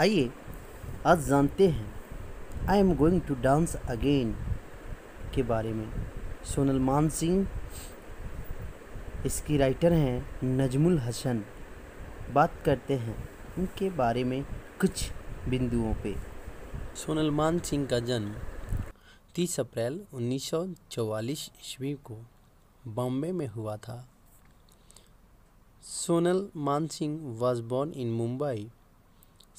आइए आज जानते हैं I am going to dance again के बारे में सोनल मान सिंह इसकी राइटर हैं नजमुल हसन बात करते हैं उनके बारे में कुछ बिंदुओं पे सोनल मान सिंह का जन्म 30 अप्रैल 1944 ईस्वी को बॉम्बे में हुआ था सोनल मान Mansingh was born in Mumbai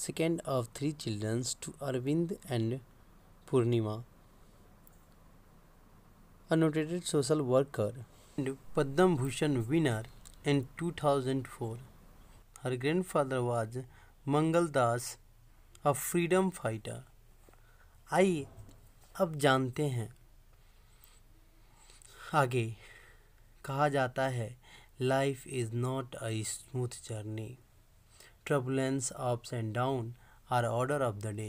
second of three children to Arvind and Purnima, a noted social worker and Padam Bhushan winner in 2004. Her grandfather was Mangal Das, a freedom fighter. i अब जानते हैं आगे कहा जाता है life is not a smooth journey turbulence ups and down are order of the day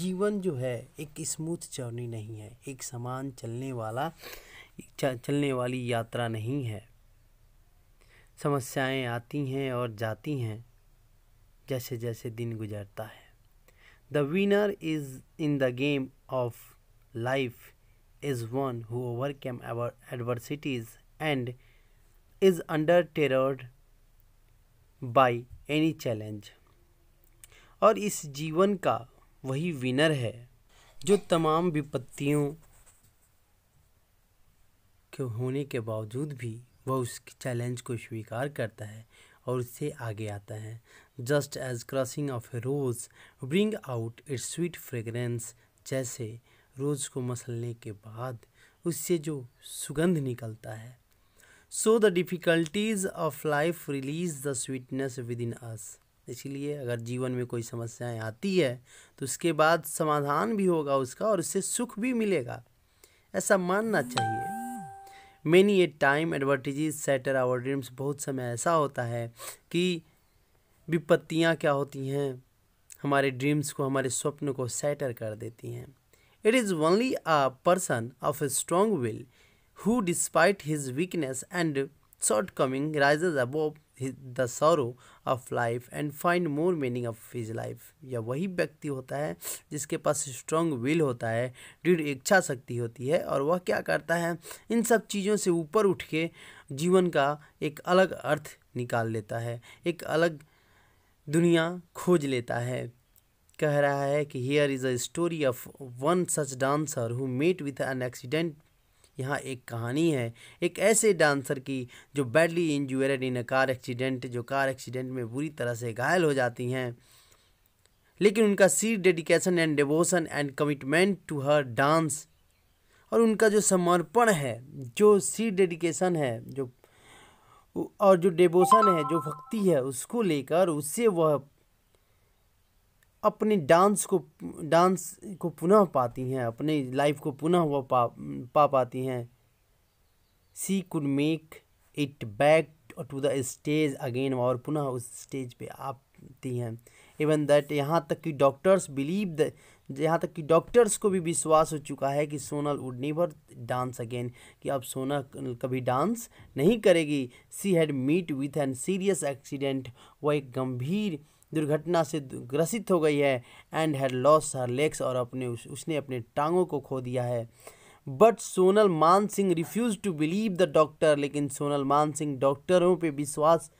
जीवन जो है एक स्मूथ जर्नी नहीं है एक समान चलने वाला चलने वाली यात्रा नहीं है समस्याएं आती हैं और जाती हैं जैसे जैसे दिन गुजरता है the winner is in the game of life is one who overcome adversities and is undeterred by any challenge और इस जीवन का वही विनर है जो तमाम विपत्तियों के होने के बावजूद भी वह उस चैलेंज को स्वीकार करता है और उससे आगे आता है just as crossing of a rose bring out its sweet fragrance जैसे रोज़ को मसलने के बाद उससे जो सुगंध निकलता है so the difficulties of life release the sweetness within us इसलिए अगर जीवन में कोई समस्याएं आती है तो उसके बाद समाधान भी होगा उसका और उससे सुख भी मिलेगा ऐसा मानना चाहिए many a time adversities shatter our dreams बहुत समय ऐसा होता है कि विपत्तियाँ क्या होती हैं हमारे ड्रीम्स को हमारे स्वप्न को सेटर कर देती हैं it is only a person of a strong will who despite his weakness and shortcoming rises above the sorrow of life and find more meaning of his life यह वही व्यक्ति होता है जिसके पास स्ट्रॉन्ग विल होता है दृढ़ इच्छा शक्ति होती है और वह क्या करता है इन सब चीज़ों से ऊपर उठ के जीवन का एक अलग अर्थ निकाल लेता है एक अलग दुनिया खोज लेता है कह रहा है कि here is a story of one such dancer who met with an accident यहाँ एक कहानी है एक ऐसे डांसर की जो badly injured in car accident जो कार एक्सीडेंट में बुरी तरह से घायल हो जाती हैं लेकिन उनका sheer dedication and devotion and commitment to her dance और उनका जो समर्पण है जो सीर डेडिकेशन है जो और जो डेवोशन है जो भक्ति है उसको लेकर उससे वह अपने डांस को डांस को पुनः पाती हैं अपने लाइफ को पुनः वह पा पा पाती हैं she could make it back to the stage again और पुनः उस स्टेज पे आती हैं इवन दैट यहाँ तक कि डॉक्टर्स बिलीव द यहाँ तक कि डॉक्टर्स को भी विश्वास हो चुका है कि Sonal would never dance again कि अब सोना कभी डांस नहीं करेगी she had meet with an serious accident वह एक गंभीर दुर्घटना से ग्रसित हो गई है and had loss her legs और अपने उस, उसने अपने टांगों को खो दिया है बट सोनल मान Singh refuse to believe the doctor लेकिन सोनल मान सिंह डॉक्टरों पे विश्वास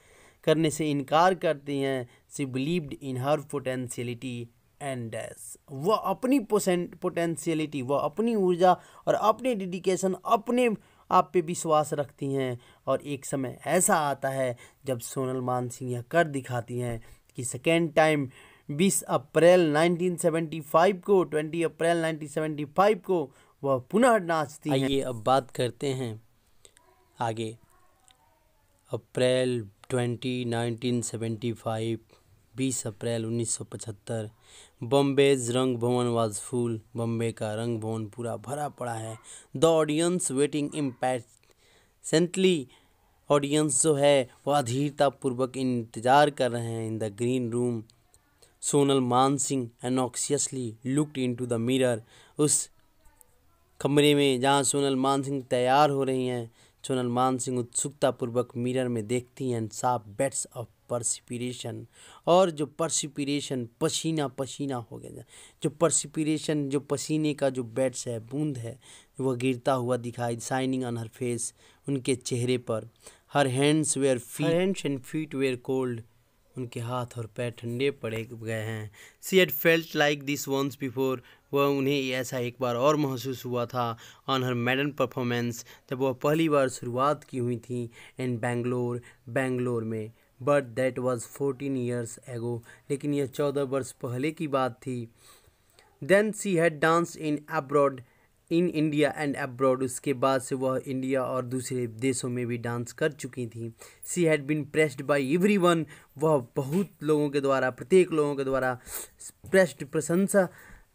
करने से इनकार करती हैं she believed in her potentiality and वह अपनी पोटेंशियलिटी वह अपनी ऊर्जा और अपने डेडिकेशन अपने आप पे विश्वास रखती हैं और एक समय ऐसा आता है जब सोनल मान सिंह यह कर दिखाती हैं कि सेकेंड टाइम 20 अप्रैल 1975 को 20 अप्रैल 1975 को वह पुनः नाचती हैं आइए अब बात करते हैं आगे अप्रैल 20 1975 20 अप्रैल 1975 बम्बेज रंग भवन वाज फूल बम्बे का रंग भवन पूरा भरा पड़ा है the audience waiting impatiently audience जो है वो अधीरतापूर्वक इंतज़ार कर रहे हैं in the green room Sonal मान Singh anxiously looked into the mirror उस कमरे में जहाँ सोनल मान सिंह तैयार हो रही हैं मान सिंह उत्सुकतापूर्वक मिरर में देखती हैं साफ बेट्स ऑफ परसिपिरेशन और जो परसिपिरेशन पसीना पसीना हो गया जो परसिपिरेशन जो पसीने का जो बेट्स है बूंद है वह गिरता हुआ दिखाई शाइनिंग ऑन हर फेस उनके चेहरे पर her hands were feet hands and feet were cold उनके हाथ और पैर ठंडे पड़े गए हैं she had felt like this once before वह उन्हें ऐसा एक बार और महसूस हुआ था ऑन हर मैडन परफॉर्मेंस जब वह पहली बार शुरुआत की हुई थी इन बेंगलोर बेंगलोर में but that was fourteen years ago लेकिन यह चौदह वर्ष पहले की बात थी then she had dance in abroad in India and abroad उसके बाद से वह इंडिया और दूसरे देशों में भी डांस कर चुकी थी she had been praised by everyone वह बहुत लोगों के द्वारा प्रत्येक लोगों के द्वारा प्रेस्ड प्रशंसा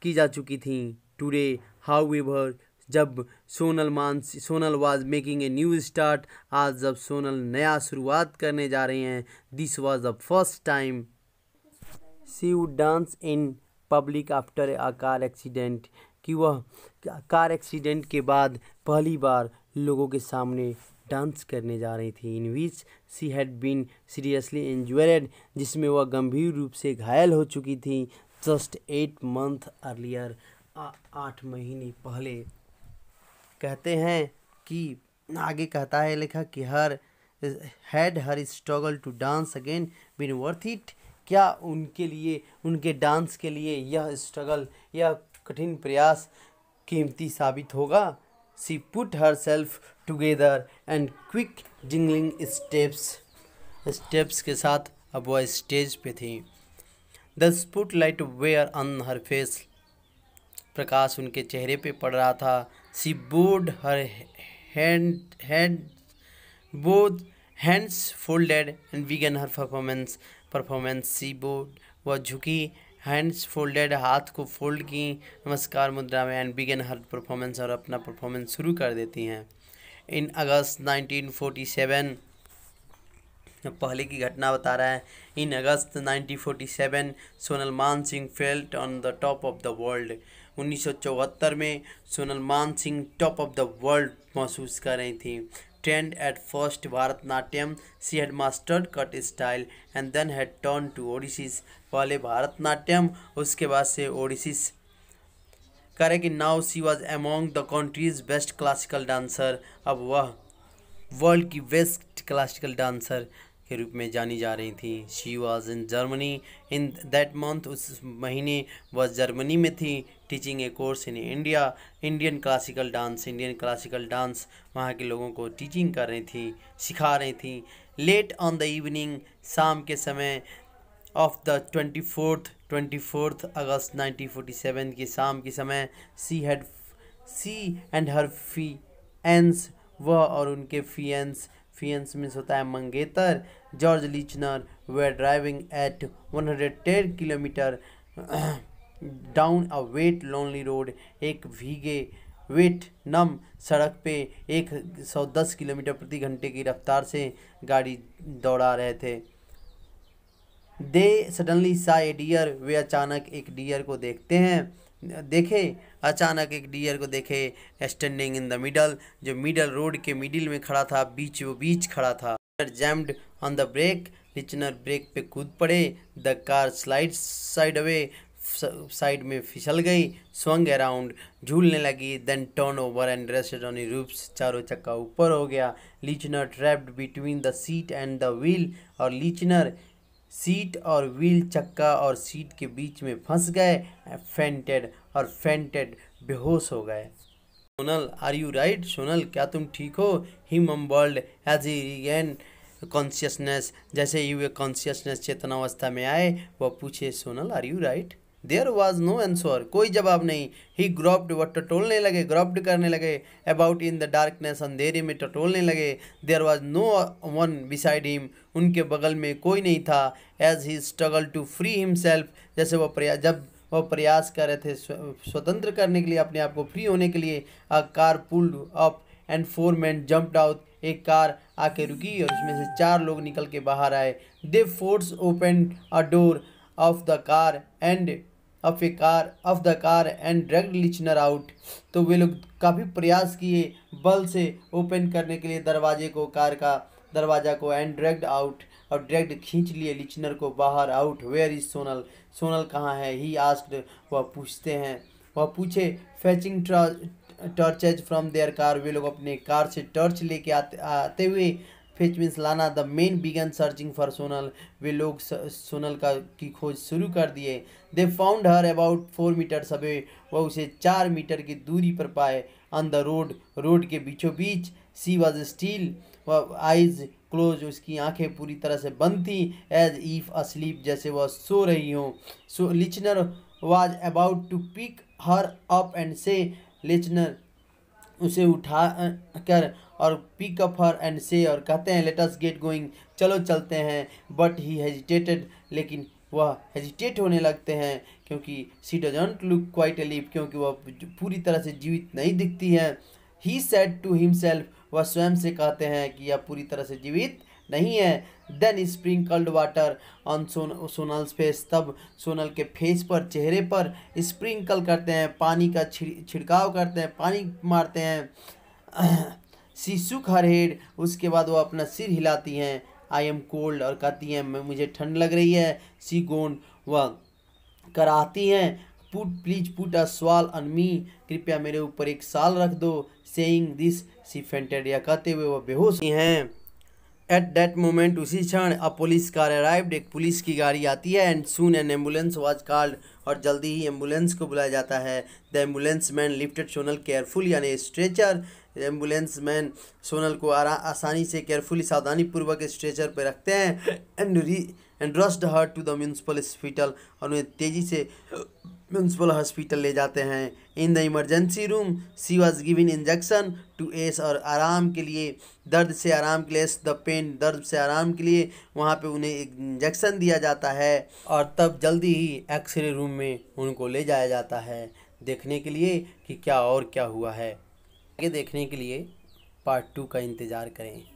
की जा चुकी थी टुडे हाउ एवर जब Sonal Mansi Sonal was making a new start आज जब सोनल नया शुरुआत करने जा रहे हैं this was the first time she would dance in public after a car accident कि वह कार एक्सीडेंट के बाद पहली बार लोगों के सामने डांस करने जा रही थी in which she had been seriously injured जिसमें वह गंभीर रूप से घायल हो चुकी थी जस्ट एट मंथ अर्लियर आठ महीने पहले कहते हैं कि आगे कहता है लेखक कि her had her struggle to dance again been worth it क्या उनके लिए उनके डांस के लिए यह स्ट्रगल यह कठिन प्रयास कीमती साबित होगा she put herself together and quick jingling steps steps के साथ अब वह स्टेज पे थी the spotlight were on her face प्रकाश उनके चेहरे पे पड़ रहा था she bowed her hand hand both hands folded and began her performance performance she bowed वह झुकी हैंड्स फोल्डेड हाथ को फोल्ड की नमस्कार मुद्रा में एंड बिगन हर परफॉर्मेंस और अपना परफॉर्मेंस शुरू कर देती हैं इन अगस्त 1947 पहले की घटना बता रहा है इन अगस्त 1947 सोनल मान Singh felt on the top of the world चौहत्तर में सोनल मान Singh top of the world महसूस कर रही थी trained at first Bharatanatyam she had mastered cut style and then had turned to Odissis पहले भारतनाट्यम उसके बाद से ओडिशीज करे कि now she was among the country's best classical dancer अब वह वर्ल्ड की बेस्ट क्लासिकल डांसर के रूप में जानी जा रही थी she was in Germany in that month उस महीने वह जर्मनी में थी teaching a course in India Indian classical dance Indian classical dance वहाँ के लोगों को टीचिंग कर रही थी सिखा रही थी लेट ऑन द इवनिंग शाम के समय of the twenty fourth twenty fourth August nineteen forty seven की शाम के समय सी हैड सी एंड हर फी एंस वह और उनके फी एंस फियंस मीन्स होता है मंगेतर जॉर्ज लिचनर वे driving at 110 kilometre down a wet lonely road एक भीगे वेट नम सड़क पे 110 किलोमीटर प्रति घंटे की रफ्तार से गाड़ी दौड़ा रहे थे दे सडनली सा ए डियर वे अचानक एक डियर को देखते हैं देखे अचानक एक डियर को देखे स्टैंडिंग इन द मिडल जो मिडल रोड के मिडिल में खड़ा था बीच वो बीच खड़ा था jammed on the brake Lichner brake पे कूद पड़े the car slide sideways side में फिसल गई स्वंग अराउंड झूलने लगी then turn over and rested on roofs चारों चक्का ऊपर हो गया Lichner trapped between the seat and the wheel और लीचनर सीट और व्हील चक्का और सीट के बीच में फंस गए फेंटेड और फेंटेड बेहोश हो गए Sonal are you right Sonal क्या तुम ठीक हो he world as he regain consciousness जैसे ही वे कॉन्शियसनेस चेतनावस्था में आए वह पूछे Sonal are you right there was no answer कोई जवाब नहीं ही ग्रॉप्ड व टटोलने लगे ग्रॉप्ड करने लगे अबाउट इन द डार्कनेस अंधेरे में टटोलने लगे there was no one beside him उनके बगल में कोई नहीं था as he struggle to free himself जैसे वह प्रया जब वह प्रयास कर रहे थे स्वतंत्र करने के लिए अपने आप को फ्री होने के लिए a car pulled up and four man jumped out एक कार आके रुकी और उसमें से चार लोग निकल के बाहर आए they force open a door of the car and of a car of the car and drug Lichner out तो वे लोग काफ़ी प्रयास किए बल से ओपन करने के लिए दरवाजे को कार का दरवाज़ा को एंड ड्रैग्ड आउट और ड्रैग्ड खींच लिए लिचनर को बाहर out where is Sonal Sonal कहाँ है ही आस्क्ड वह पूछते हैं वह पूछे fetching torches from their car वे लोग अपने कार से टॉर्च लेके आते आते हुए फिच मीन्स लाना the men began searching for Sonal वे लोग सोनल का की खोज शुरू कर दिए they found her about four metres सबे वह उसे चार मीटर की दूरी पर पाए ऑन द रोड रोड के बीचों बीच she was still with eyes closed उसकी आंखें पूरी तरह से बंद थी एज ईफ अस्लीप जैसे वह सो रही हो so Lichner was about to pick her up and से लिचनर उसे उठा कर और पिक अप हर एंड से और कहते हैं लेटस गेट गोइंग चलो चलते हैं बट ही हेजिटेटेड लेकिन वह हेजिटेट होने लगते हैं क्योंकि she doesn't look quite alive क्योंकि वह पूरी तरह से जीवित नहीं दिखती है ही सेड टू हिमसेल्फ वह स्वयं से कहते हैं कि यह पूरी तरह से जीवित नहीं है देन स्प्रिंकल्ड वाटर ऑन सोन सोनल फेस तब सोनल के फेस पर चेहरे पर स्प्रिंकल करते हैं पानी का छिड़काव करते हैं पानी मारते हैं सी सुख हर हेड उसके बाद वो अपना सिर हिलाती हैं आई एम कोल्ड और कहती हैं मुझे ठंड लग रही है सी गोंड वह कराती हैं पुट प्लीज पुट अ सवाल अन मी कृपया मेरे ऊपर एक साल रख दो सेइंग दिस सी फेंटेड या कहते हुए वह बेहोश हैं एट दैट मोमेंट उसी क्षण अ पुलिस कार अराइव्ड एक पुलिस की गाड़ी आती है and soon an ambulance was called और जल्दी ही एम्बुलेंस को बुलाया जाता है the ambulance man lifted Sonal careful यानी स्ट्रेचर एम्बुलेंस मैन सोनल को आरा, आसानी से केयरफुली सावधानीपूर्वक स्ट्रेचर पर रखते हैं एंड री and rushed her to the municipal hospital और उन्हें तेज़ी से म्यूनसिपल हॉस्पिटल ले जाते हैं in the emergency room she was given injection to ease और आराम के लिए दर्द से आराम के लिए द पेन दर्द से आराम के लिए वहाँ पे उन्हें एक इंजेक्शन दिया जाता है और तब जल्दी ही एक्सरे रूम में उनको ले जाया जाता है देखने के लिए कि क्या और क्या हुआ है आगे देखने के लिए पार्ट टू का इंतज़ार करें